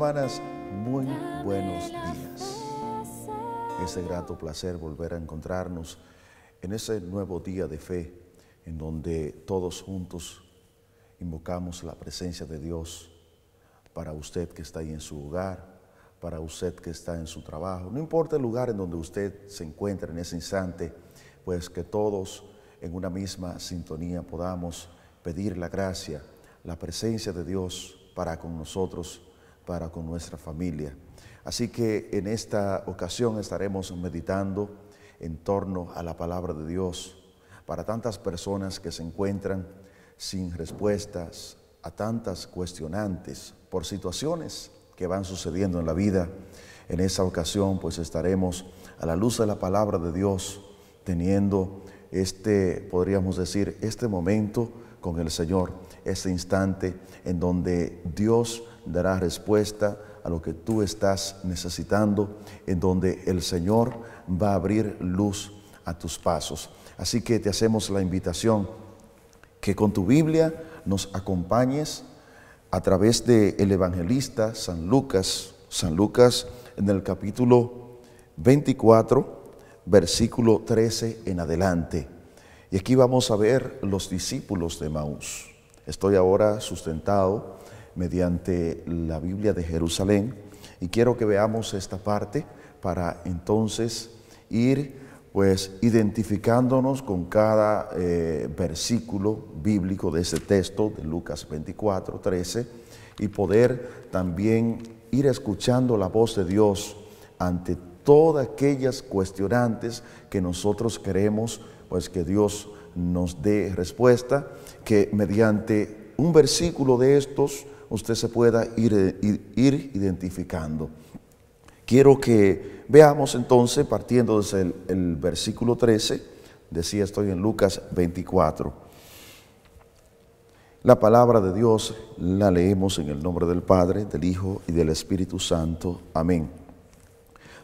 hermanas, muy buenos días. Es Ese grato placer volver a encontrarnos en ese nuevo día de fe, en donde todos juntos invocamos la presencia de Dios para usted que está ahí en su hogar, para usted que está en su trabajo. No importa el lugar en donde usted se encuentra en ese instante, pues que todos en una misma sintonía podamos pedir la gracia, la presencia de Dios para con nosotros para con nuestra familia. Así que en esta ocasión estaremos meditando en torno a la palabra de Dios para tantas personas que se encuentran sin respuestas a tantas cuestionantes por situaciones que van sucediendo en la vida. En esa ocasión pues estaremos a la luz de la palabra de Dios teniendo este, podríamos decir, este momento con el Señor, este instante en donde Dios dará respuesta a lo que tú estás necesitando, en donde el Señor va a abrir luz a tus pasos. Así que te hacemos la invitación que con tu Biblia nos acompañes a través del el evangelista San Lucas, San Lucas en el capítulo 24, versículo 13 en adelante. Y aquí vamos a ver los discípulos de Maús. Estoy ahora sustentado mediante la Biblia de Jerusalén. Y quiero que veamos esta parte para entonces ir pues identificándonos con cada eh, versículo bíblico de ese texto de Lucas 24, 13 y poder también ir escuchando la voz de Dios ante todas aquellas cuestionantes que nosotros queremos pues que Dios nos dé respuesta, que mediante un versículo de estos usted se pueda ir, eh, ir, identificando. Quiero que veamos entonces, partiendo desde el, versículo 13, decía estoy en Lucas 24. La palabra de Dios la leemos en el nombre del Padre, del Hijo y del Espíritu Santo. Amén.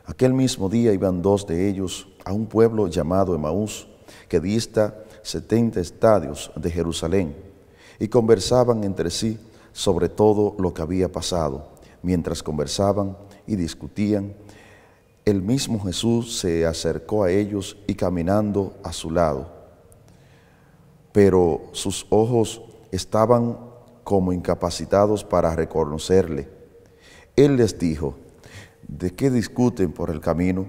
Aquel mismo día iban dos de ellos a un pueblo llamado Emaús, que dista 70 estadios de Jerusalén, y conversaban entre sí sobre todo lo que había pasado. Mientras conversaban y discutían, el mismo Jesús se acercó a ellos y caminando a su lado. Pero sus ojos estaban como incapacitados para reconocerle. Él les dijo, ¿de qué discuten por el camino?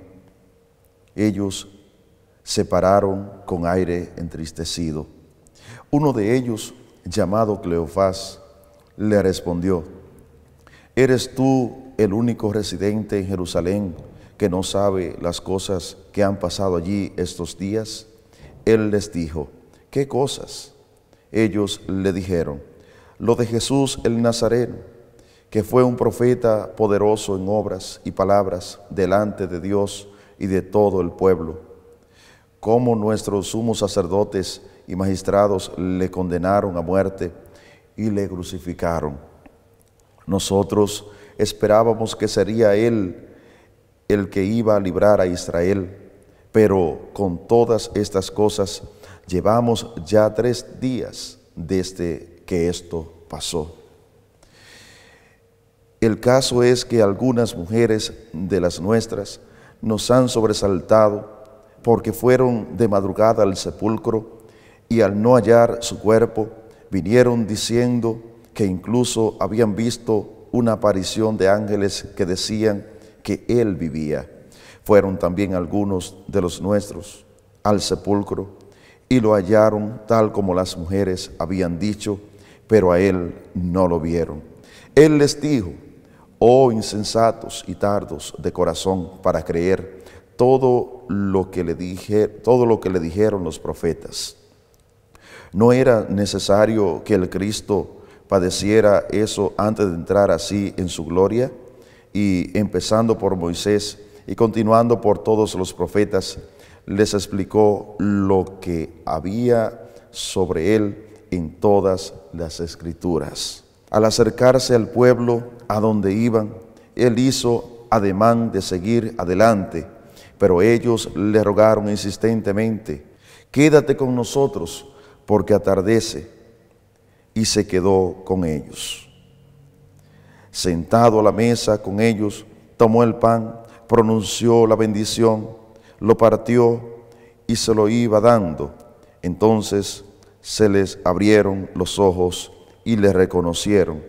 Ellos se pararon con aire entristecido. Uno de ellos, llamado Cleofás, le respondió, ¿eres tú el único residente en Jerusalén que no sabe las cosas que han pasado allí estos días? Él les dijo, ¿qué cosas? Ellos le dijeron, lo de Jesús el Nazareno, que fue un profeta poderoso en obras y palabras delante de Dios y de todo el pueblo. Cómo nuestros sumos sacerdotes y magistrados le condenaron a muerte, y le crucificaron. Nosotros esperábamos que sería Él el que iba a librar a Israel, pero con todas estas cosas llevamos ya tres días desde que esto pasó. El caso es que algunas mujeres de las nuestras nos han sobresaltado porque fueron de madrugada al sepulcro y al no hallar su cuerpo, vinieron diciendo que incluso habían visto una aparición de ángeles que decían que él vivía. Fueron también algunos de los nuestros al sepulcro y lo hallaron tal como las mujeres habían dicho, pero a él no lo vieron. Él les dijo, oh insensatos y tardos de corazón para creer todo lo que le dije, todo lo que le dijeron los profetas. No era necesario que el Cristo padeciera eso antes de entrar así en su gloria. Y empezando por Moisés y continuando por todos los profetas, les explicó lo que había sobre él en todas las escrituras. Al acercarse al pueblo a donde iban, él hizo ademán de seguir adelante, pero ellos le rogaron insistentemente, quédate con nosotros porque atardece, y se quedó con ellos. Sentado a la mesa con ellos, tomó el pan, pronunció la bendición, lo partió y se lo iba dando. Entonces se les abrieron los ojos y le reconocieron,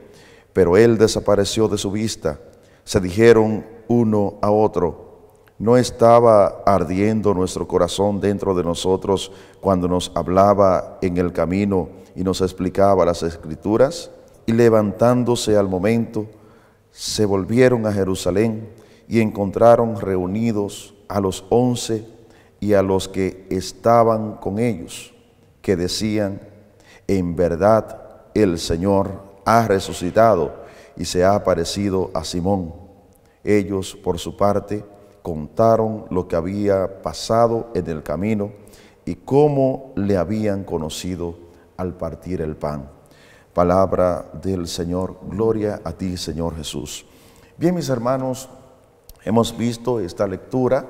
pero él desapareció de su vista. Se dijeron uno a otro, ¿No estaba ardiendo nuestro corazón dentro de nosotros cuando nos hablaba en el camino y nos explicaba las escrituras? Y levantándose al momento, se volvieron a Jerusalén y encontraron reunidos a los once y a los que estaban con ellos, que decían, en verdad el Señor ha resucitado y se ha aparecido a Simón. Ellos, por su parte, contaron lo que había pasado en el camino y cómo le habían conocido al partir el pan. Palabra del Señor, gloria a ti Señor Jesús. Bien mis hermanos, hemos visto esta lectura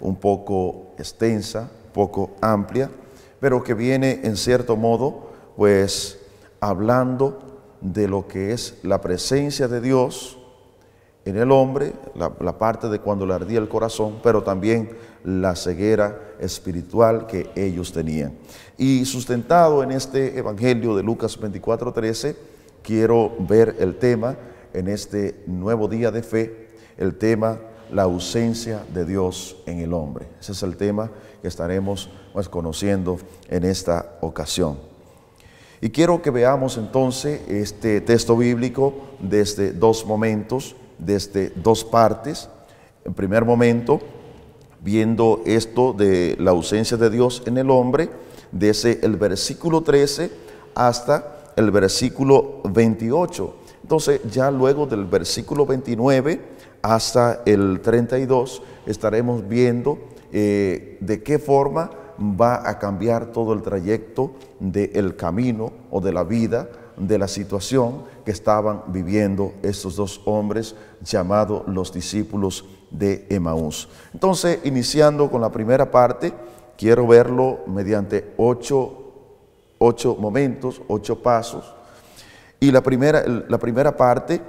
un poco extensa, un poco amplia, pero que viene en cierto modo pues hablando de lo que es la presencia de Dios, en el hombre, la, parte de cuando le ardía el corazón, pero también la ceguera espiritual que ellos tenían. Y sustentado en este Evangelio de Lucas 24:13, quiero ver el tema en este nuevo día de fe, el tema la ausencia de Dios en el hombre. Ese es el tema que estaremos pues, conociendo en esta ocasión. Y quiero que veamos entonces este texto bíblico desde dos momentos desde dos partes. En primer momento, viendo esto de la ausencia de Dios en el hombre, desde el versículo 13 hasta el versículo 28. Entonces, ya luego del versículo 29 hasta el 32 estaremos viendo eh, de qué forma va a cambiar todo el trayecto del camino o de la vida de la situación que estaban viviendo estos dos hombres llamados los discípulos de Emaús. Entonces, iniciando con la primera parte, quiero verlo mediante ocho, ocho momentos, ocho pasos. Y la primera, la primera parte,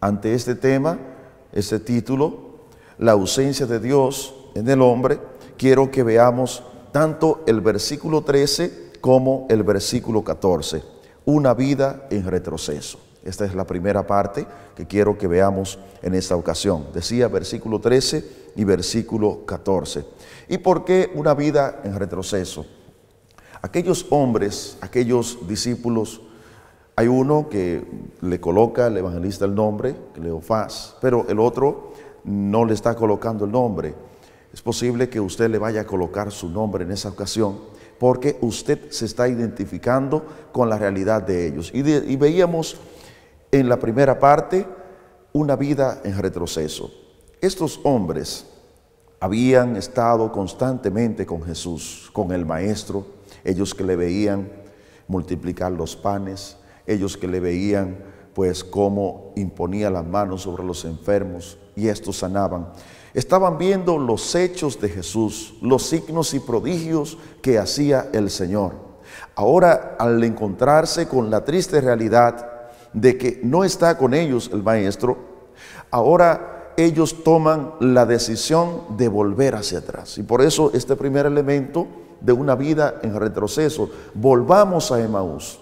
ante este tema, este título, la ausencia de Dios en el hombre, quiero que veamos tanto el versículo 13 como el versículo 14, una vida en retroceso. Esta es la primera parte que quiero que veamos en esta ocasión. Decía versículo 13 y versículo 14. ¿Y por qué una vida en retroceso? Aquellos hombres, aquellos discípulos, hay uno que le coloca al evangelista el nombre, Cleofás, pero el otro no le está colocando el nombre. Es posible que usted le vaya a colocar su nombre en esa ocasión, porque usted se está identificando con la realidad de ellos. Y, veíamos en la primera parte una vida en retroceso. Estos hombres habían estado constantemente con Jesús, con el Maestro, ellos que le veían multiplicar los panes, ellos que le veían pues cómo imponía las manos sobre los enfermos, y estos sanaban. Estaban viendo los hechos de Jesús, los signos y prodigios que hacía el Señor. Ahora, al encontrarse con la triste realidad de que no está con ellos el Maestro, ahora ellos toman la decisión de volver hacia atrás. Y por eso este primer elemento de una vida en retroceso, volvamos a Emaús.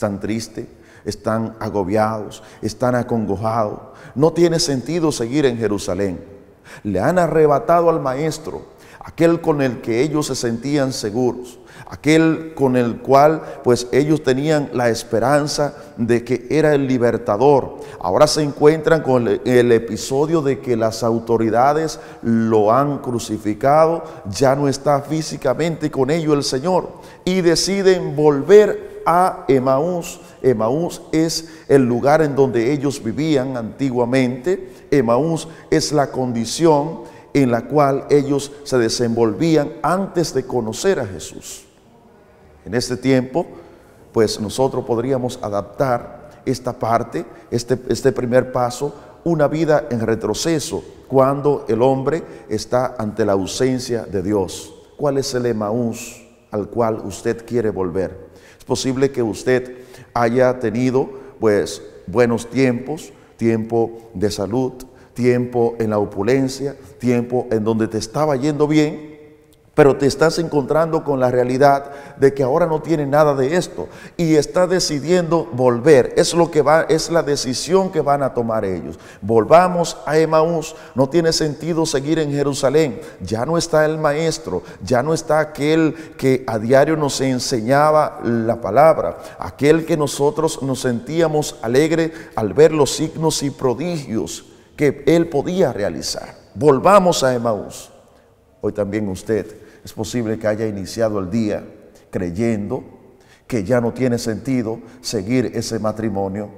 tan triste están agobiados, están acongojados. No tiene sentido seguir en Jerusalén. Le han arrebatado al Maestro, aquel con el que ellos se sentían seguros, aquel con el cual pues ellos tenían la esperanza de que era el libertador. Ahora se encuentran con el, episodio de que las autoridades lo han crucificado, ya no está físicamente con ellos el Señor y deciden volver a Emaús. Emaús es el lugar en donde ellos vivían antiguamente. Emaús es la condición en la cual ellos se desenvolvían antes de conocer a Jesús. En este tiempo, pues nosotros podríamos adaptar esta parte, este, este primer paso, una vida en retroceso cuando el hombre está ante la ausencia de Dios. ¿Cuál es el Emaús al cual usted quiere volver? posible que usted haya tenido pues buenos tiempos, tiempo de salud, tiempo en la opulencia, tiempo en donde te estaba yendo bien, pero te estás encontrando con la realidad de que ahora no tiene nada de esto y está decidiendo volver. Es lo que va, es la decisión que van a tomar ellos. Volvamos a Emaús, no tiene sentido seguir en Jerusalén. Ya no está el maestro, ya no está aquel que a diario nos enseñaba la palabra, aquel que nosotros nos sentíamos alegre al ver los signos y prodigios que él podía realizar. Volvamos a Emaús. Hoy también usted es posible que haya iniciado el día creyendo que ya no tiene sentido seguir ese matrimonio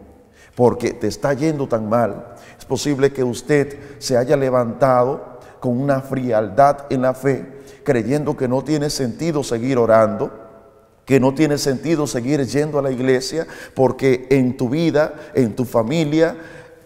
porque te está yendo tan mal. Es posible que usted se haya levantado con una frialdad en la fe, creyendo que no tiene sentido seguir orando, que no tiene sentido seguir yendo a la iglesia, porque en tu vida, en tu familia,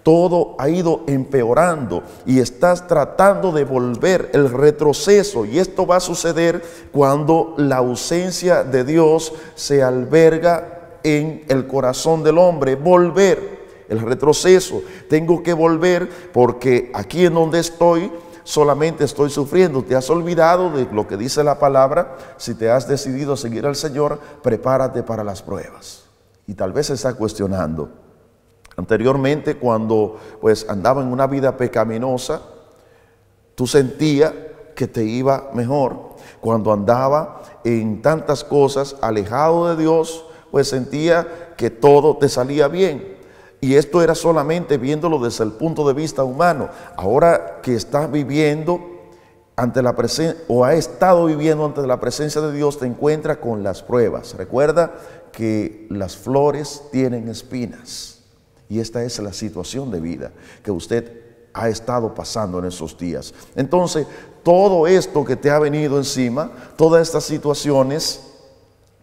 todo ha ido empeorando y estás tratando de volver el retroceso. Y esto va a suceder cuando la ausencia de Dios se alberga en el corazón del hombre. Volver el retroceso. Tengo que volver porque aquí en donde estoy solamente estoy sufriendo. Te has olvidado de lo que dice la palabra. Si te has decidido a seguir al Señor, prepárate para las pruebas. Y tal vez se está cuestionando. Anteriormente, cuando pues andaba en una vida pecaminosa, tú sentías que te iba mejor. Cuando andaba en tantas cosas, alejado de Dios, pues sentía que todo te salía bien. Y esto era solamente viéndolo desde el punto de vista humano. Ahora que estás viviendo ante la presencia o ha estado viviendo ante la presencia de Dios, te encuentras con las pruebas. Recuerda que las flores tienen espinas. Y esta es la situación de vida que usted ha estado pasando en esos días. Entonces, todo esto que te ha venido encima, todas estas situaciones,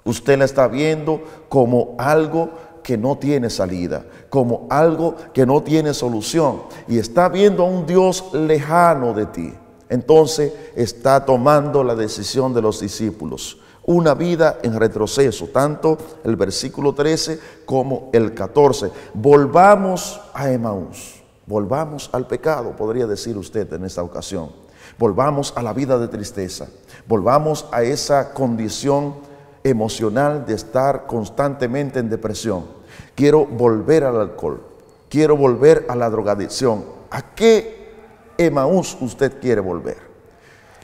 usted la está viendo como algo que no tiene salida, como algo que no tiene solución. Y está viendo a un Dios lejano de ti. Entonces está tomando la decisión de los discípulos una vida en retroceso, tanto el versículo 13 como el 14. Volvamos a Emaús, volvamos al pecado, podría decir usted en esta ocasión. Volvamos a la vida de tristeza, volvamos a esa condición emocional de estar constantemente en depresión. Quiero volver al alcohol, quiero volver a la drogadicción. ¿A qué Emaús usted quiere volver?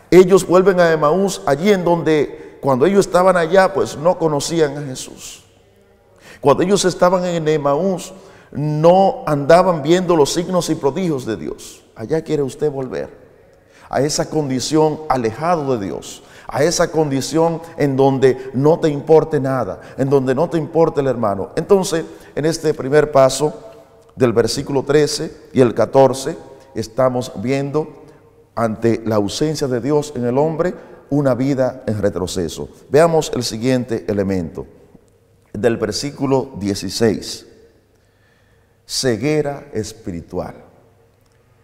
Ellos vuelven a Emaús allí en donde cuando ellos estaban allá, pues no conocían a Jesús. Cuando ellos estaban en Emaús, no andaban viendo los signos y prodigios de Dios. Allá quiere usted volver a esa condición alejado de Dios, a esa condición en donde no te importe nada, en donde no te importe el hermano. Entonces, en este primer paso del versículo 13 y el 14, estamos viendo ante la ausencia de Dios en el hombre, una vida en retroceso. Veamos el siguiente elemento, del versículo 16. Ceguera espiritual.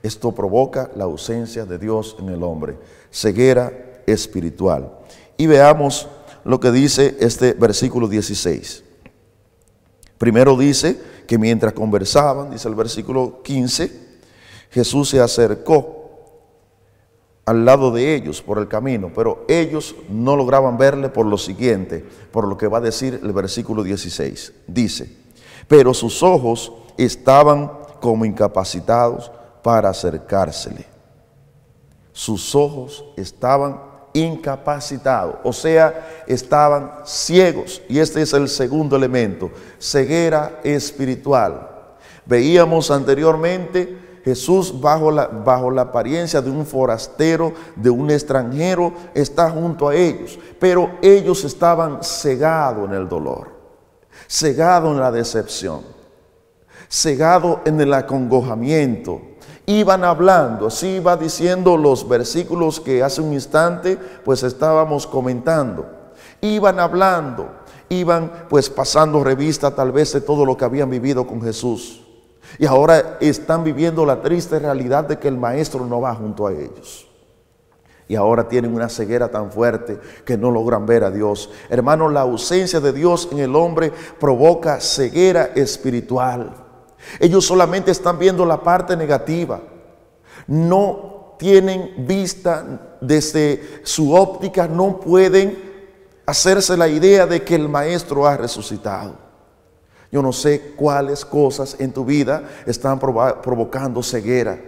Esto provoca la ausencia de Dios en el hombre. Ceguera espiritual. Y veamos lo que dice este versículo 16. Primero dice que mientras conversaban, dice el versículo 15, Jesús se acercó al lado de ellos por el camino, pero ellos no lograban verle por lo siguiente, por lo que va a decir el versículo 16. Dice, pero sus ojos estaban como incapacitados para acercársele. Sus ojos estaban incapacitados, o sea, estaban ciegos. Y este es el segundo elemento, ceguera espiritual. Veíamos anteriormente Jesús bajo la, bajo la apariencia de un forastero, de un extranjero, está junto a ellos. Pero ellos estaban cegados en el dolor, cegados en la decepción, cegados en el acongojamiento, iban hablando, así iba diciendo los versículos que hace un instante pues estábamos comentando. Iban hablando, iban pues pasando revista tal vez de todo lo que habían vivido con Jesús. Y ahora están viviendo la triste realidad de que el maestro no va junto a ellos. Y ahora tienen una ceguera tan fuerte que no logran ver a Dios. Hermanos, la ausencia de Dios en el hombre provoca ceguera espiritual. Ellos solamente están viendo la parte negativa. No tienen vista desde su óptica, no pueden hacerse la idea de que el maestro ha resucitado. Yo no sé cuáles cosas en tu vida están provocando ceguera.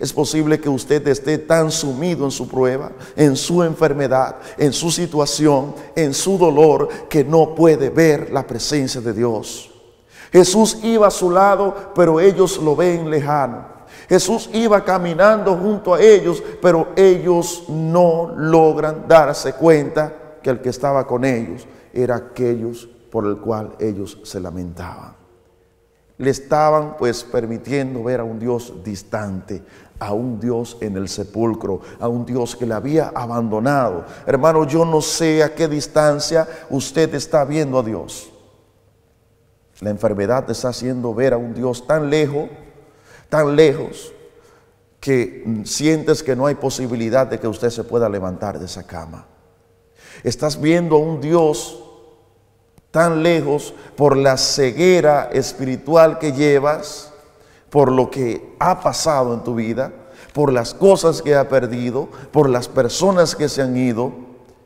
Es posible que usted esté tan sumido en su prueba, en su enfermedad, en su situación, en su dolor, que no puede ver la presencia de Dios. Jesús iba a su lado, pero ellos lo ven lejano. Jesús iba caminando junto a ellos, pero ellos no logran darse cuenta que el que estaba con ellos era aquellos por el cual ellos se lamentaban. Le estaban pues permitiendo ver a un Dios distante, a un Dios en el sepulcro, a un Dios que le había abandonado. Hermano, yo no sé a qué distancia usted está viendo a Dios. La enfermedad te está haciendo ver a un Dios tan lejos, tan lejos, que mm, sientes que no hay posibilidad de que usted se pueda levantar de esa cama. Estás viendo a un Dios tan lejos por la ceguera espiritual que llevas, por lo que ha pasado en tu vida, por las cosas que ha perdido, por las personas que se han ido,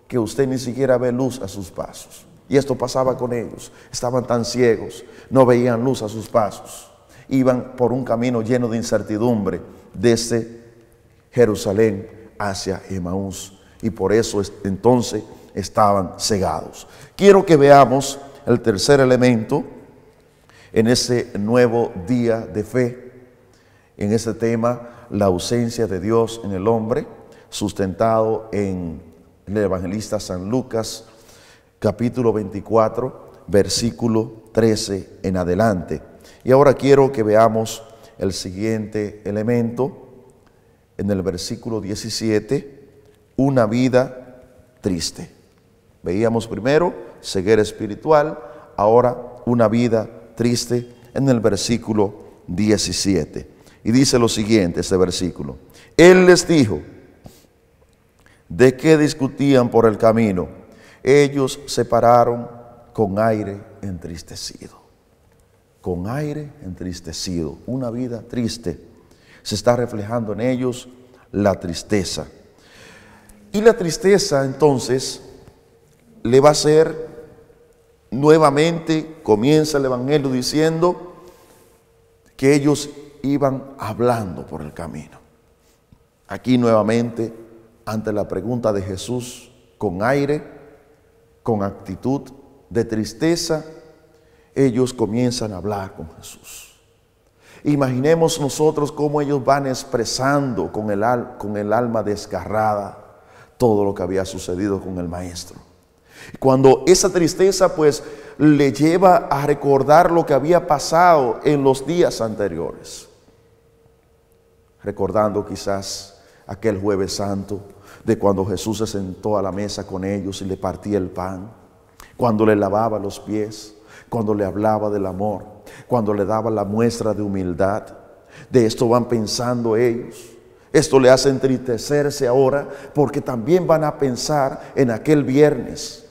que usted ni siquiera ve luz a sus pasos. Y esto pasaba con ellos. Estaban tan ciegos, no veían luz a sus pasos. Iban por un camino lleno de incertidumbre desde Jerusalén hacia Emaús. Y por eso entonces estaban cegados. Quiero que veamos el tercer elemento en ese nuevo día de fe, en ese tema, la ausencia de Dios en el hombre, sustentado en el evangelista San Lucas, capítulo 24, versículo 13 en adelante. Y ahora quiero que veamos el siguiente elemento en el versículo 17, una vida triste. Veíamos primero ceguera espiritual, ahora una vida triste en el versículo 17. Y dice lo siguiente, este versículo. Él les dijo, ¿de qué discutían por el camino? Ellos se pararon con aire entristecido. Con aire entristecido. Una vida triste. Se está reflejando en ellos la tristeza. Y la tristeza entonces le va a hacer nuevamente, comienza el Evangelio diciendo que ellos iban hablando por el camino. Aquí nuevamente, ante la pregunta de Jesús, con aire, con actitud de tristeza, ellos comienzan a hablar con Jesús. Imaginemos nosotros cómo ellos van expresando con el, con el alma desgarrada todo lo que había sucedido con el maestro. Cuando esa tristeza pues le lleva a recordar lo que había pasado en los días anteriores. Recordando quizás aquel jueves santo de cuando Jesús se sentó a la mesa con ellos y le partía el pan, cuando le lavaba los pies, cuando le hablaba del amor, cuando le daba la muestra de humildad. De esto van pensando ellos. Esto le hace entristecerse ahora porque también van a pensar en aquel viernes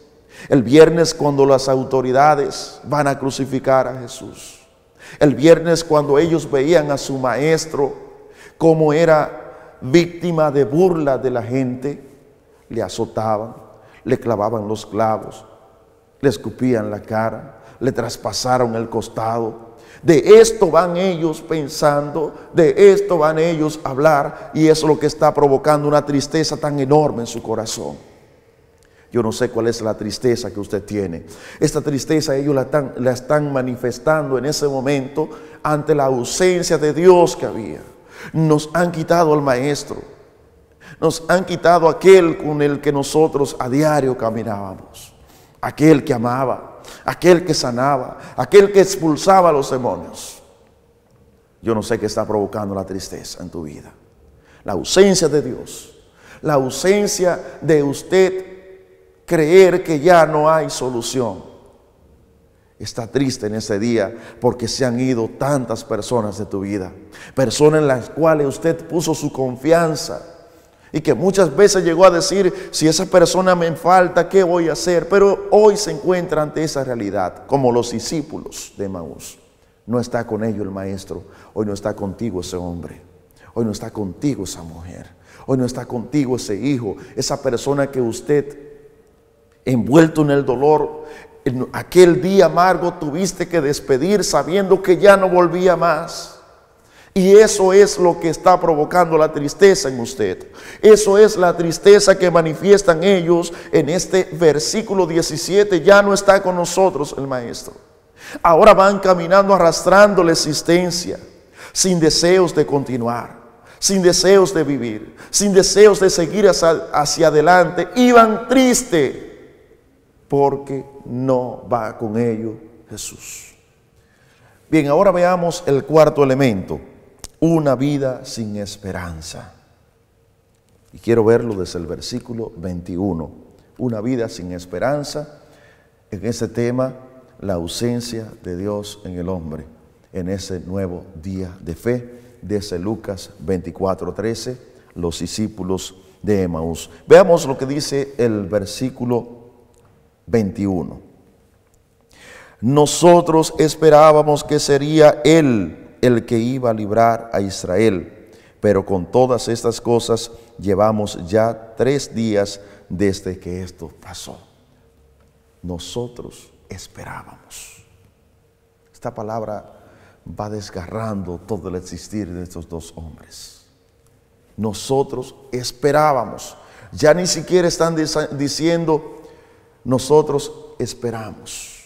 el viernes cuando las autoridades van a crucificar a Jesús. El viernes cuando ellos veían a su maestro como era víctima de burla de la gente, le azotaban, le clavaban los clavos, le escupían la cara, le traspasaron el costado. De esto van ellos pensando, de esto van ellos a hablar y es lo que está provocando una tristeza tan enorme en su corazón. Yo no sé cuál es la tristeza que usted tiene. Esta tristeza ellos la están, la están manifestando en ese momento ante la ausencia de Dios que había. Nos han quitado al Maestro. Nos han quitado aquel con el que nosotros a diario caminábamos. Aquel que amaba, aquel que sanaba, aquel que expulsaba a los demonios. Yo no sé qué está provocando la tristeza en tu vida. La ausencia de Dios. La ausencia de usted creer que ya no hay solución. Está triste en ese día porque se han ido tantas personas de tu vida, personas en las cuales usted puso su confianza y que muchas veces llegó a decir, si esa persona me falta, ¿qué voy a hacer? Pero hoy se encuentra ante esa realidad, como los discípulos de Maús. No está con ellos el maestro, hoy no está contigo ese hombre, hoy no está contigo esa mujer, hoy no está contigo ese hijo, esa persona que usted envuelto en el dolor. En aquel día amargo tuviste que despedir sabiendo que ya no volvía más. Y eso es lo que está provocando la tristeza en usted. Eso es la tristeza que manifiestan ellos en este versículo 17. Ya no está con nosotros el maestro. Ahora van caminando arrastrando la existencia, sin deseos de continuar, sin deseos de vivir, sin deseos de seguir hacia, adelante. Iban tristes porque no va con ello Jesús. Bien, ahora veamos el cuarto elemento, una vida sin esperanza. Y quiero verlo desde el versículo 21, una vida sin esperanza, en ese tema, la ausencia de Dios en el hombre, en ese nuevo día de fe, desde Lucas 24.13 los discípulos de Emaús. Veamos lo que dice el versículo 21. Nosotros esperábamos que sería Él el que iba a librar a Israel, pero con todas estas cosas llevamos ya tres días desde que esto pasó. Nosotros esperábamos. Esta palabra va desgarrando todo el existir de estos dos hombres. Nosotros esperábamos. Ya ni siquiera están diciendo nosotros esperamos.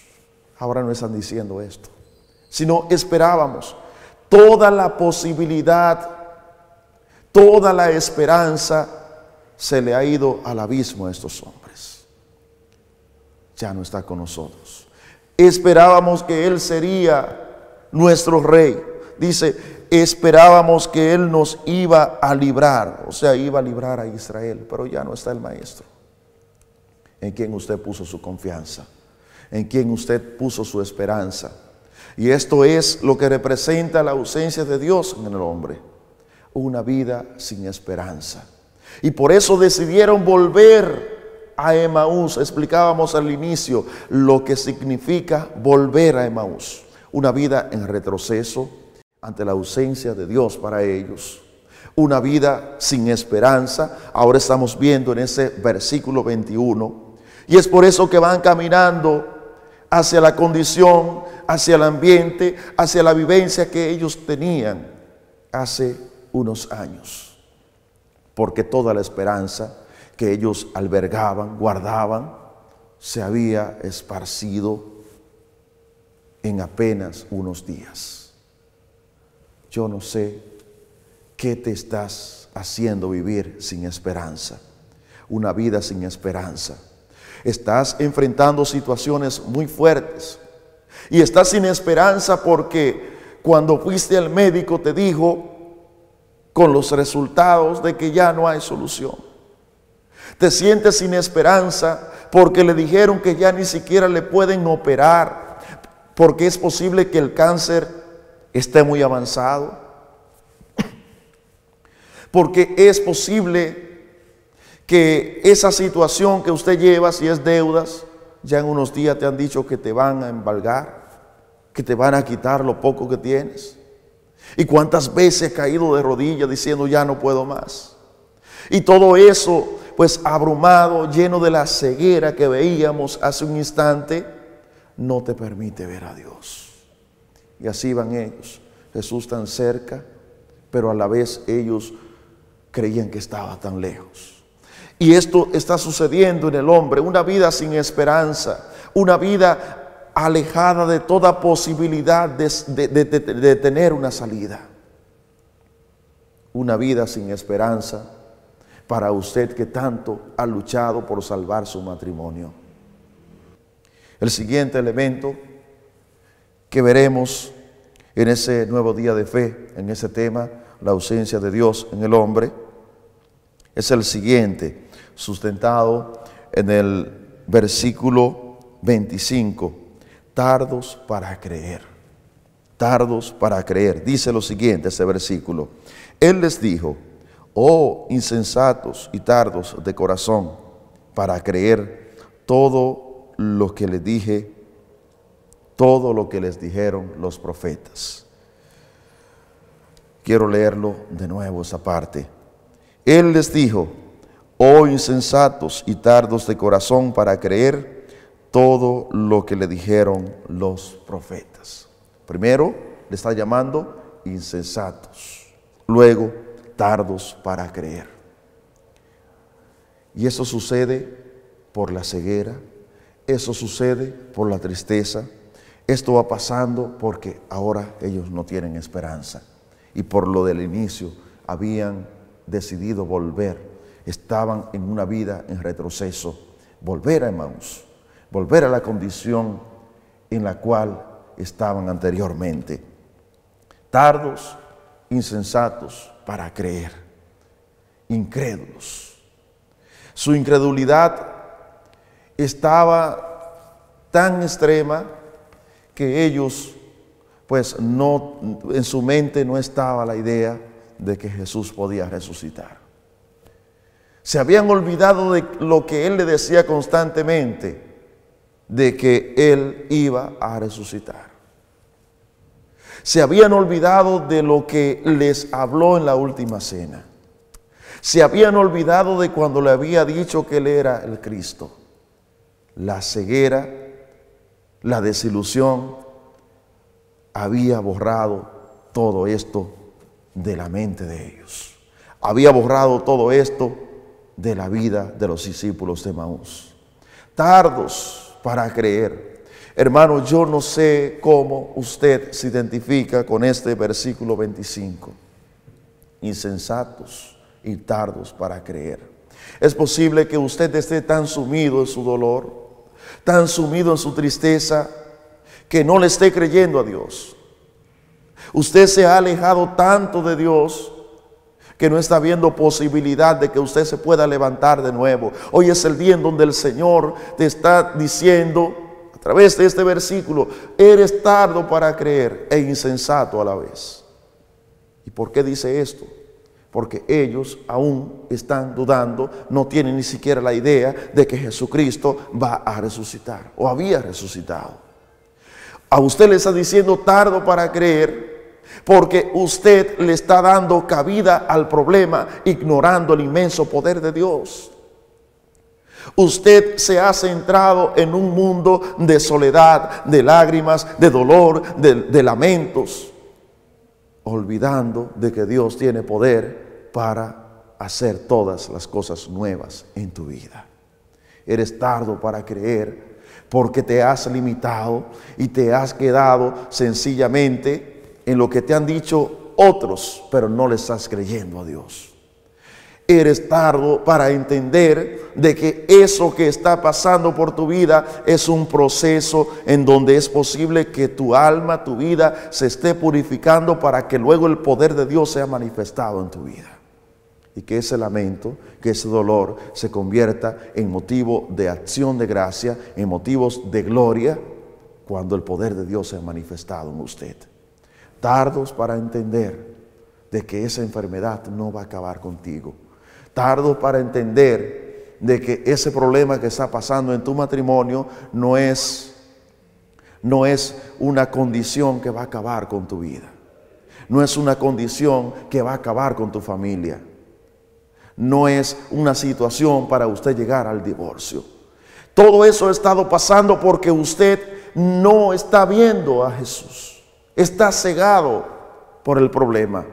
Ahora no están diciendo esto, sino esperábamos toda la posibilidad, toda la esperanza se le ha ido al abismo a estos hombres. Ya no está con nosotros. Esperábamos que Él sería nuestro rey. Dice, esperábamos que Él nos iba a librar, o sea, iba a librar a Israel, pero ya no está el maestro en quien usted puso su confianza, en quien usted puso su esperanza. Y esto es lo que representa la ausencia de Dios en el hombre, una vida sin esperanza. Y por eso decidieron volver a Emaús. Explicábamos al inicio lo que significa volver a Emaús. Una vida en retroceso ante la ausencia de Dios para ellos. Una vida sin esperanza. Ahora estamos viendo en ese versículo 21 y es por eso que van caminando hacia la condición, hacia el ambiente, hacia la vivencia que ellos tenían hace unos años. Porque toda la esperanza que ellos albergaban, guardaban, se había esparcido en apenas unos días. Yo no sé qué te estás haciendo vivir sin esperanza, una vida sin esperanza Estás enfrentando situaciones muy fuertes y estás sin esperanza porque cuando fuiste al médico te dijo con los resultados de que ya no hay solución. Te sientes sin esperanza porque le dijeron que ya ni siquiera le pueden operar, porque es posible que el cáncer esté muy avanzado, porque es posible que esa situación que usted lleva, si es deudas, ya en unos días te han dicho que te van a embargar, que te van a quitar lo poco que tienes. ¿Y cuántas veces he caído de rodillas diciendo ya no puedo más? Y todo eso, pues abrumado, lleno de la ceguera que veíamos hace un instante, no te permite ver a Dios. Y así van ellos. Jesús tan cerca, pero a la vez ellos creían que estaba tan lejos. Y esto está sucediendo en el hombre, una vida sin esperanza, una vida alejada de toda posibilidad de, tener una salida. Una vida sin esperanza para usted que tanto ha luchado por salvar su matrimonio. El siguiente elemento que veremos en ese nuevo día de fe, en ese tema, la ausencia de Dios en el hombre, es el siguiente sustentado en el versículo 25, tardos para creer, tardos para creer. Dice lo siguiente ese versículo, Él les dijo, oh insensatos y tardos de corazón, para creer todo lo que les dije, todo lo que les dijeron los profetas. Quiero leerlo de nuevo esa parte. Él les dijo, oh insensatos y tardos de corazón para creer todo lo que le dijeron los profetas. Primero le está llamando insensatos, luego tardos para creer. Y eso sucede por la ceguera, eso sucede por la tristeza, esto va pasando porque ahora ellos no tienen esperanza y por lo del inicio habían decidido volver estaban en una vida en retroceso, volver a Emmaus, volver a la condición en la cual estaban anteriormente. Tardos, insensatos para creer, incrédulos. Su incredulidad estaba tan extrema que ellos, pues no, en su mente no estaba la idea de que Jesús podía resucitar. Se habían olvidado de lo que él le decía constantemente, de que él iba a resucitar. Se habían olvidado de lo que les habló en la última cena. Se habían olvidado de cuando le había dicho que él era el Cristo. La ceguera, la desilusión, había borrado todo esto de la mente de ellos. Había borrado todo esto de la vida de los discípulos de Maús. Tardos para creer. Hermano, yo no sé cómo usted se identifica con este versículo 25. Insensatos y tardos para creer. Es posible que usted esté tan sumido en su dolor, tan sumido en su tristeza, que no le esté creyendo a Dios. Usted se ha alejado tanto de Dios que no está viendo posibilidad de que usted se pueda levantar de nuevo. Hoy es el día en donde el Señor te está diciendo, a través de este versículo, eres tardo para creer e insensato a la vez. ¿Y por qué dice esto? Porque ellos aún están dudando, no tienen ni siquiera la idea de que Jesucristo va a resucitar o había resucitado. A usted le está diciendo tardo para creer porque usted le está dando cabida al problema, ignorando el inmenso poder de Dios. Usted se ha centrado en un mundo de soledad, de lágrimas, de dolor, de, lamentos, olvidando de que Dios tiene poder para hacer todas las cosas nuevas en tu vida. Eres tardo para creer porque te has limitado y te has quedado sencillamente en lo que te han dicho otros, pero no le estás creyendo a Dios. Eres tardo para entender de que eso que está pasando por tu vida es un proceso en donde es posible que tu alma, tu vida se esté purificando para que luego el poder de Dios sea manifestado en tu vida. Y que ese lamento, que ese dolor se convierta en motivo de acción de gracia, en motivos de gloria, cuando el poder de Dios sea manifestado en usted tardos para entender de que esa enfermedad no va a acabar contigo, tardos para entender de que ese problema que está pasando en tu matrimonio no es no es una condición que va a acabar con tu vida. No es una condición que va a acabar con tu familia. No es una situación para usted llegar al divorcio. Todo eso ha estado pasando porque usted no está viendo a Jesús está cegado por el problema.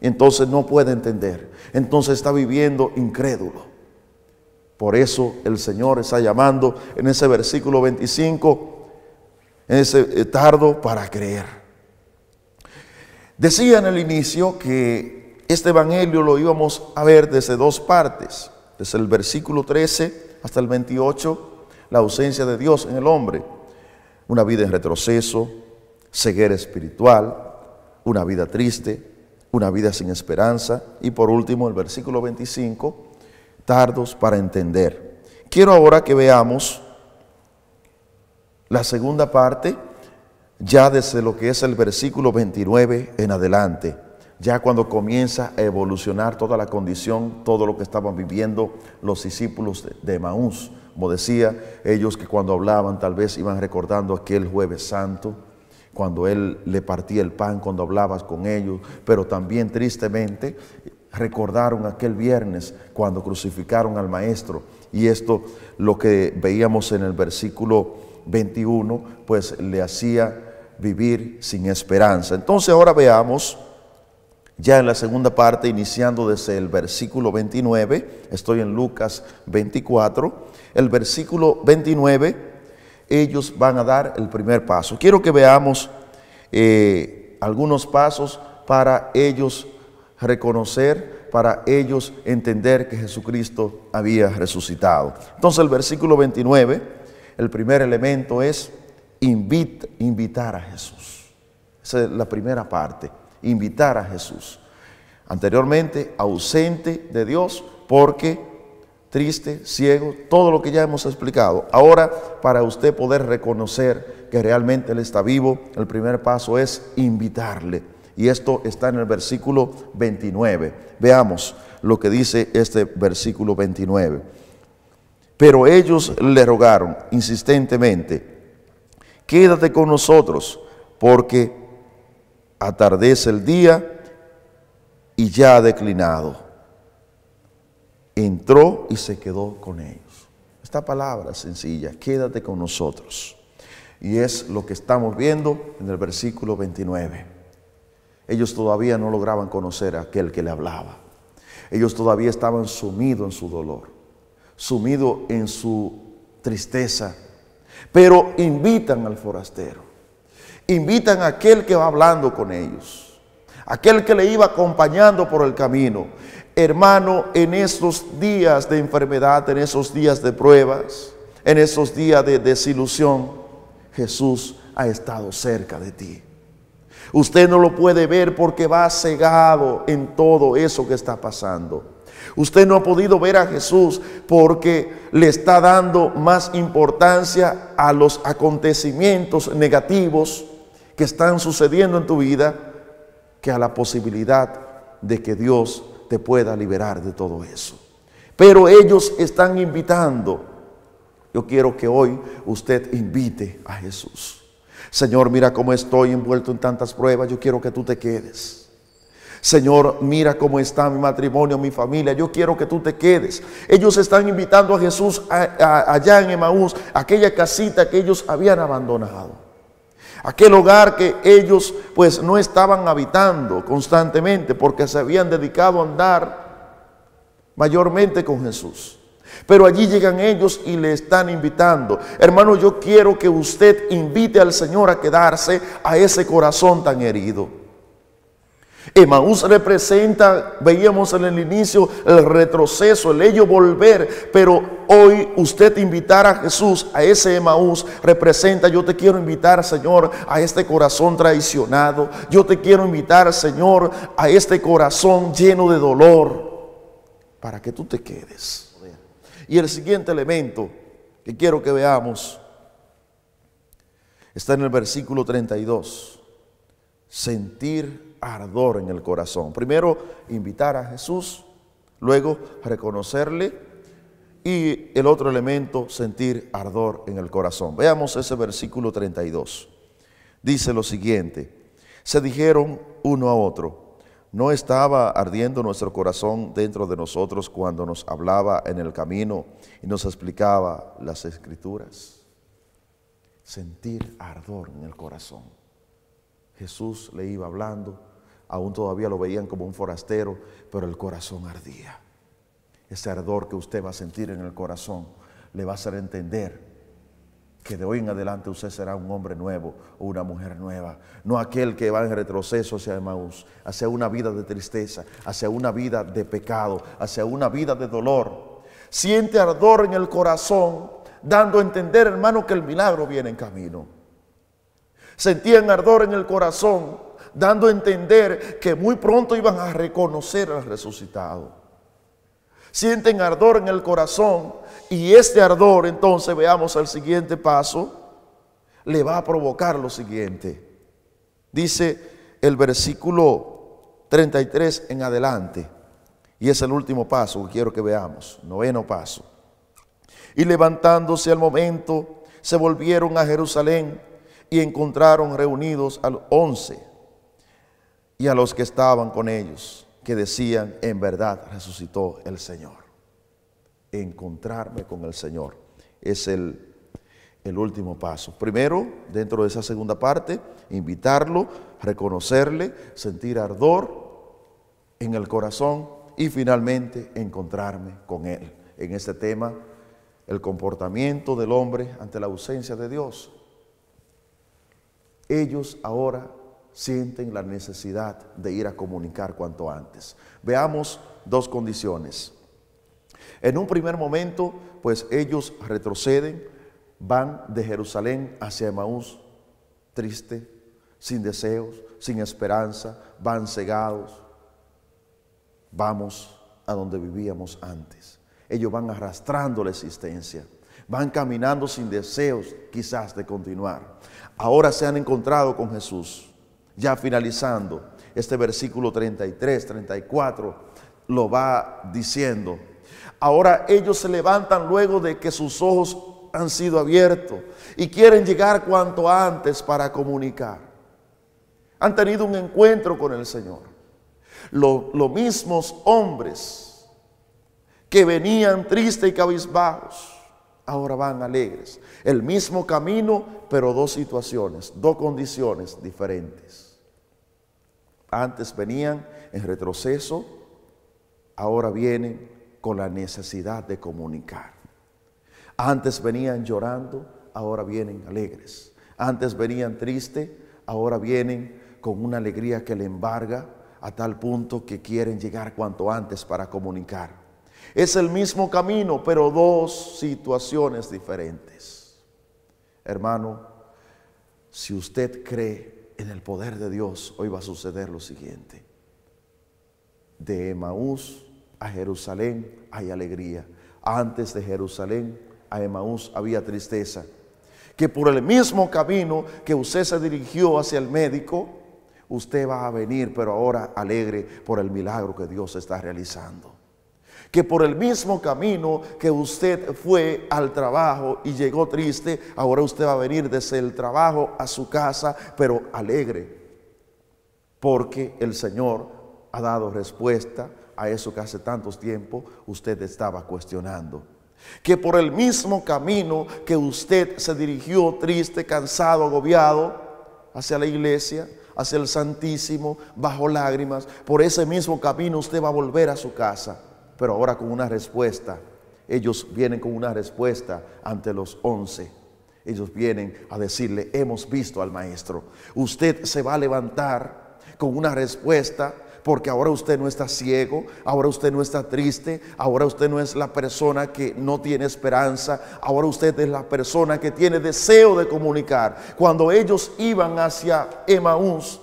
Entonces no puede entender. Entonces está viviendo incrédulo. Por eso el Señor está llamando en ese versículo 25, en ese eh, tardo para creer. Decía en el inicio que este evangelio lo íbamos a ver desde dos partes, desde el versículo 13 hasta el 28, la ausencia de Dios en el hombre, una vida en retroceso, ceguera espiritual, una vida triste, una vida sin esperanza. Y por último, el versículo 25, tardos para entender. Quiero ahora que veamos la segunda parte, ya desde lo que es el versículo 29 en adelante, ya cuando comienza a evolucionar toda la condición, todo lo que estaban viviendo los discípulos de Maús. Como decía, ellos que cuando hablaban tal vez iban recordando aquel jueves santo, cuando Él le partía el pan, cuando hablabas con ellos, pero también tristemente recordaron aquel viernes cuando crucificaron al Maestro. Y esto lo que veíamos en el versículo 21, pues le hacía vivir sin esperanza. Entonces ahora veamos, ya en la segunda parte, iniciando desde el versículo 29, estoy en Lucas 24, el versículo 29 ellos van a dar el primer paso. Quiero que veamos eh, algunos pasos para ellos reconocer, para ellos entender que Jesucristo había resucitado. Entonces el versículo 29, el primer elemento es invitar a Jesús. Esa es la primera parte, invitar a Jesús. Anteriormente ausente de Dios porque triste, ciego, todo lo que ya hemos explicado. Ahora, para usted poder reconocer que realmente Él está vivo, el primer paso es invitarle. Y esto está en el versículo 29. Veamos lo que dice este versículo 29. Pero ellos le rogaron insistentemente, quédate con nosotros, porque atardece el día y ya ha declinado entró y se quedó con ellos. Esta palabra sencilla, quédate con nosotros. Y es lo que estamos viendo en el versículo 29. Ellos todavía no lograban conocer a aquel que le hablaba. Ellos todavía estaban sumidos en su dolor, sumidos en su tristeza. Pero invitan al forastero, invitan a aquel que va hablando con ellos, aquel que le iba acompañando por el camino, Hermano, en esos días de enfermedad, en esos días de pruebas, en esos días de desilusión, Jesús ha estado cerca de ti. Usted no lo puede ver porque va cegado en todo eso que está pasando. Usted no ha podido ver a Jesús porque le está dando más importancia a los acontecimientos negativos que están sucediendo en tu vida que a la posibilidad de que Dios te pueda liberar de todo eso. Pero ellos están invitando. Yo quiero que hoy usted invite a Jesús. Señor, mira cómo estoy envuelto en tantas pruebas. Yo quiero que tú te quedes. Señor, mira cómo está mi matrimonio, mi familia. Yo quiero que tú te quedes. Ellos están invitando a Jesús allá en Emaús, aquella casita que ellos habían abandonado aquel hogar que ellos pues no estaban habitando constantemente porque se habían dedicado a andar mayormente con Jesús. Pero allí llegan ellos y le están invitando. Hermano, yo quiero que usted invite al Señor a quedarse a ese corazón tan herido. Emaús representa, veíamos en el inicio, el retroceso, el ello volver, pero hoy usted invitar a Jesús a ese Emaús representa, yo te quiero invitar, Señor, a este corazón traicionado, yo te quiero invitar, Señor, a este corazón lleno de dolor, para que tú te quedes. Y el siguiente elemento que quiero que veamos está en el versículo 32 sentir ardor en el corazón. Primero, invitar a Jesús, luego reconocerle y el otro elemento, sentir ardor en el corazón. Veamos ese versículo 32. Dice lo siguiente, se dijeron uno a otro, ¿no estaba ardiendo nuestro corazón dentro de nosotros cuando nos hablaba en el camino y nos explicaba las escrituras? Sentir ardor en el corazón. Jesús le iba hablando, aún todavía lo veían como un forastero, pero el corazón ardía. Ese ardor que usted va a sentir en el corazón le va a hacer entender que de hoy en adelante usted será un hombre nuevo o una mujer nueva. No aquel que va en retroceso hacia Maús, hacia una vida de tristeza, hacia una vida de pecado, hacia una vida de dolor. Siente ardor en el corazón, dando a entender, hermano, que el milagro viene en camino. Sentían ardor en el corazón, dando a entender que muy pronto iban a reconocer al resucitado. Sienten ardor en el corazón y este ardor, entonces veamos el siguiente paso, le va a provocar lo siguiente. Dice el versículo 33 en adelante. Y es el último paso que quiero que veamos, noveno paso. Y levantándose al momento, se volvieron a Jerusalén y encontraron reunidos al once y a los que estaban con ellos, que decían, en verdad resucitó el Señor. Encontrarme con el Señor es el, el último paso. Primero, dentro de esa segunda parte, invitarlo, reconocerle, sentir ardor en el corazón y finalmente encontrarme con Él. En este tema, el comportamiento del hombre ante la ausencia de Dios ellos ahora sienten la necesidad de ir a comunicar cuanto antes. Veamos dos condiciones. En un primer momento, pues ellos retroceden, van de Jerusalén hacia Emaús, triste, sin deseos, sin esperanza, van cegados. Vamos a donde vivíamos antes. Ellos van arrastrando la existencia, van caminando sin deseos quizás de continuar ahora se han encontrado con Jesús. Ya finalizando, este versículo 33, 34 lo va diciendo. Ahora ellos se levantan luego de que sus ojos han sido abiertos y quieren llegar cuanto antes para comunicar. Han tenido un encuentro con el Señor. Los mismos hombres que venían tristes y cabizbajos ahora van alegres. El mismo camino, pero dos situaciones, dos condiciones diferentes. Antes venían en retroceso, ahora vienen con la necesidad de comunicar. Antes venían llorando, ahora vienen alegres. Antes venían tristes, ahora vienen con una alegría que le embarga a tal punto que quieren llegar cuanto antes para comunicar. Es el mismo camino, pero dos situaciones diferentes. Hermano, si usted cree en el poder de Dios, hoy va a suceder lo siguiente. De Emaús a Jerusalén hay alegría. Antes de Jerusalén a Emaús había tristeza. Que por el mismo camino que usted se dirigió hacia el médico, usted va a venir, pero ahora alegre por el milagro que Dios está realizando que por el mismo camino que usted fue al trabajo y llegó triste, ahora usted va a venir desde el trabajo a su casa, pero alegre, porque el Señor ha dado respuesta a eso que hace tantos tiempos usted estaba cuestionando. Que por el mismo camino que usted se dirigió triste, cansado, agobiado hacia la iglesia, hacia el Santísimo, bajo lágrimas, por ese mismo camino usted va a volver a su casa pero ahora con una respuesta. Ellos vienen con una respuesta ante los once. Ellos vienen a decirle, hemos visto al maestro. Usted se va a levantar con una respuesta porque ahora usted no está ciego, ahora usted no está triste, ahora usted no es la persona que no tiene esperanza, ahora usted es la persona que tiene deseo de comunicar. Cuando ellos iban hacia Emaús,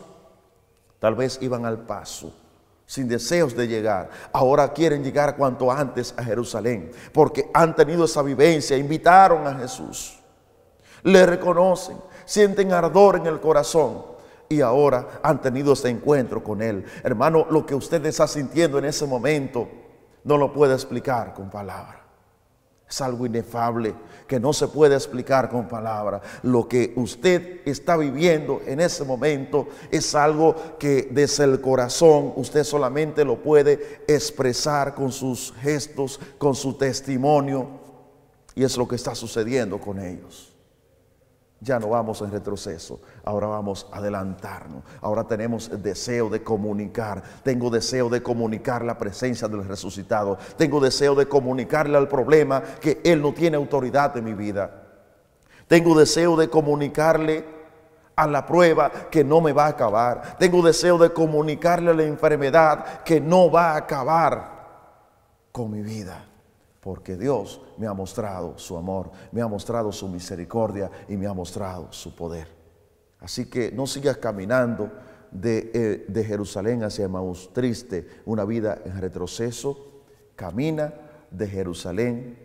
tal vez iban al paso sin deseos de llegar. Ahora quieren llegar cuanto antes a Jerusalén, porque han tenido esa vivencia, invitaron a Jesús, le reconocen, sienten ardor en el corazón y ahora han tenido ese encuentro con Él. Hermano, lo que usted está sintiendo en ese momento no lo puede explicar con palabras. Es algo inefable que no se puede explicar con palabras. Lo que usted está viviendo en ese momento es algo que desde el corazón usted solamente lo puede expresar con sus gestos, con su testimonio. Y es lo que está sucediendo con ellos. Ya no vamos en retroceso, ahora vamos a adelantarnos. Ahora tenemos deseo de comunicar. Tengo deseo de comunicar la presencia del resucitado. Tengo deseo de comunicarle al problema que Él no tiene autoridad en mi vida. Tengo deseo de comunicarle a la prueba que no me va a acabar. Tengo deseo de comunicarle a la enfermedad que no va a acabar con mi vida porque Dios me ha mostrado su amor, me ha mostrado su misericordia y me ha mostrado su poder. Así que no sigas caminando eh, de, Jerusalén hacia Emaús triste, una vida en retroceso. Camina de Jerusalén,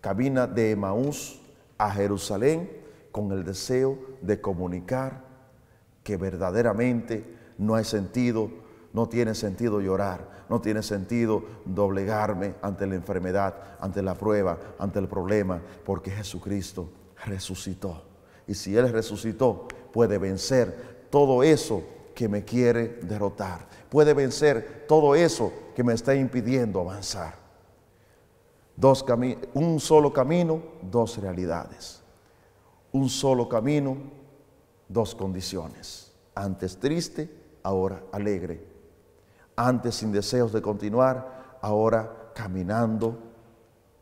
camina de Emaús a Jerusalén con el deseo de comunicar que verdaderamente no hay sentido no tiene sentido llorar, no tiene sentido doblegarme ante la enfermedad, ante la prueba, ante el problema, porque Jesucristo resucitó. Y si Él resucitó, puede vencer todo eso que me quiere derrotar, puede vencer todo eso que me está impidiendo avanzar. Dos un solo camino, dos realidades. Un solo camino, dos condiciones. Antes triste, ahora alegre antes sin deseos de continuar, ahora caminando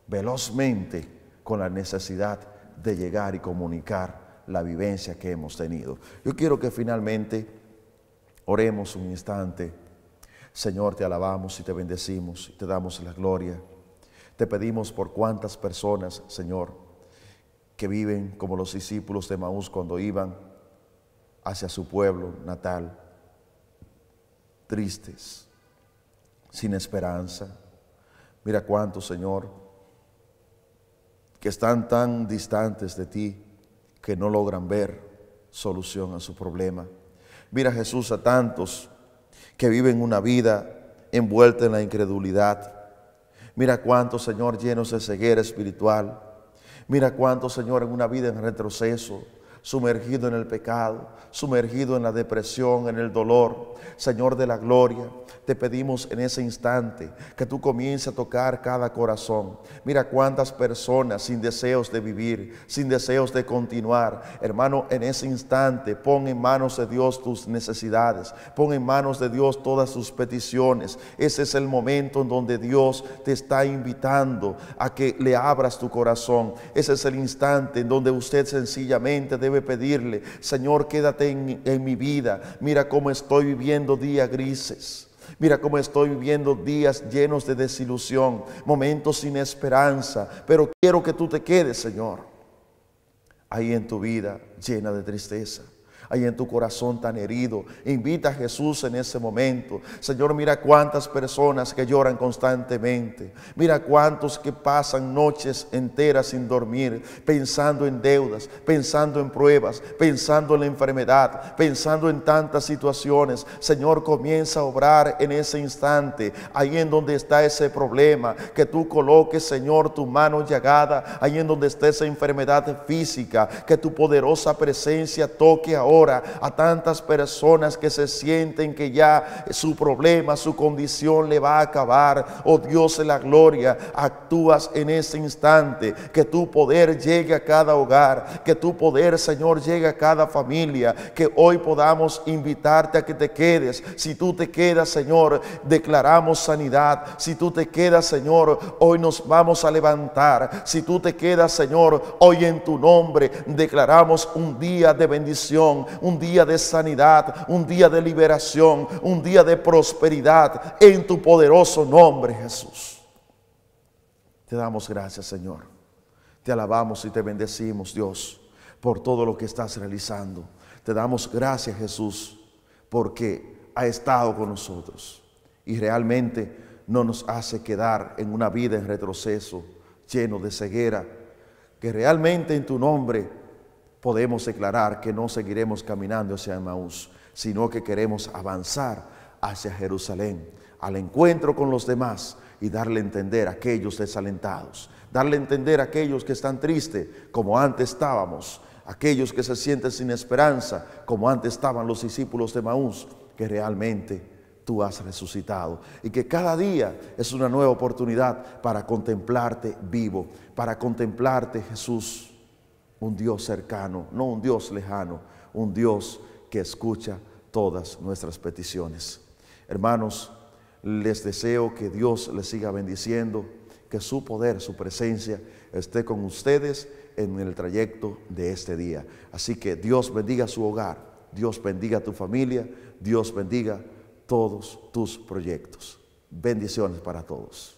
velozmente con la necesidad de llegar y comunicar la vivencia que hemos tenido. Yo quiero que finalmente oremos un instante. Señor, te alabamos y te bendecimos y te damos la gloria. Te pedimos por cuántas personas, Señor, que viven como los discípulos de Maús cuando iban hacia su pueblo natal, tristes, sin esperanza. Mira cuántos, Señor, que están tan distantes de ti que no logran ver solución a su problema. Mira Jesús a tantos que viven una vida envuelta en la incredulidad. Mira cuántos, Señor, llenos de ceguera espiritual. Mira cuántos, Señor, en una vida en retroceso sumergido en el pecado, sumergido en la depresión, en el dolor. Señor de la gloria, te pedimos en ese instante que tú comiences a tocar cada corazón. Mira cuántas personas sin deseos de vivir, sin deseos de continuar. Hermano, en ese instante pon en manos de Dios tus necesidades, pon en manos de Dios todas tus peticiones. Ese es el momento en donde Dios te está invitando a que le abras tu corazón. Ese es el instante en donde usted sencillamente debe debe pedirle, Señor, quédate en, mi vida, mira cómo estoy viviendo días grises. Mira cómo estoy viviendo días llenos de desilusión, momentos sin esperanza, pero quiero que tú te quedes, Señor, ahí en tu vida llena de tristeza ahí en tu corazón tan herido. Invita a Jesús en ese momento. Señor, mira cuántas personas que lloran constantemente. Mira cuántos que pasan noches enteras sin dormir, pensando en deudas, pensando en pruebas, pensando en la enfermedad, pensando en tantas situaciones. Señor, comienza a obrar en ese instante, ahí en donde está ese problema, que tú coloques, Señor, tu mano llagada, ahí en donde está esa enfermedad física, que tu poderosa presencia toque ahora a tantas personas que se sienten que ya su problema, su condición le va a acabar. Oh Dios de la gloria, actúas en ese instante, que tu poder llegue a cada hogar, que tu poder, Señor, llegue a cada familia, que hoy podamos invitarte a que te quedes. Si tú te quedas, Señor, declaramos sanidad. Si tú te quedas, Señor, hoy nos vamos a levantar. Si tú te quedas, Señor, hoy en tu nombre declaramos un día de bendición un día de sanidad, un día de liberación, un día de prosperidad en tu poderoso nombre, Jesús. Te damos gracias, Señor. Te alabamos y te bendecimos, Dios, por todo lo que estás realizando. Te damos gracias, Jesús, porque ha estado con nosotros y realmente no nos hace quedar en una vida en retroceso, lleno de ceguera, que realmente en tu nombre podemos declarar que no seguiremos caminando hacia Maús, sino que queremos avanzar hacia Jerusalén, al encuentro con los demás y darle a entender a aquellos desalentados, darle a entender a aquellos que están tristes como antes estábamos, aquellos que se sienten sin esperanza como antes estaban los discípulos de Maús, que realmente tú has resucitado y que cada día es una nueva oportunidad para contemplarte vivo, para contemplarte Jesús un Dios cercano, no un Dios lejano, un Dios que escucha todas nuestras peticiones. Hermanos, les deseo que Dios les siga bendiciendo, que su poder, su presencia esté con ustedes en el trayecto de este día. Así que Dios bendiga su hogar, Dios bendiga tu familia, Dios bendiga todos tus proyectos. Bendiciones para todos.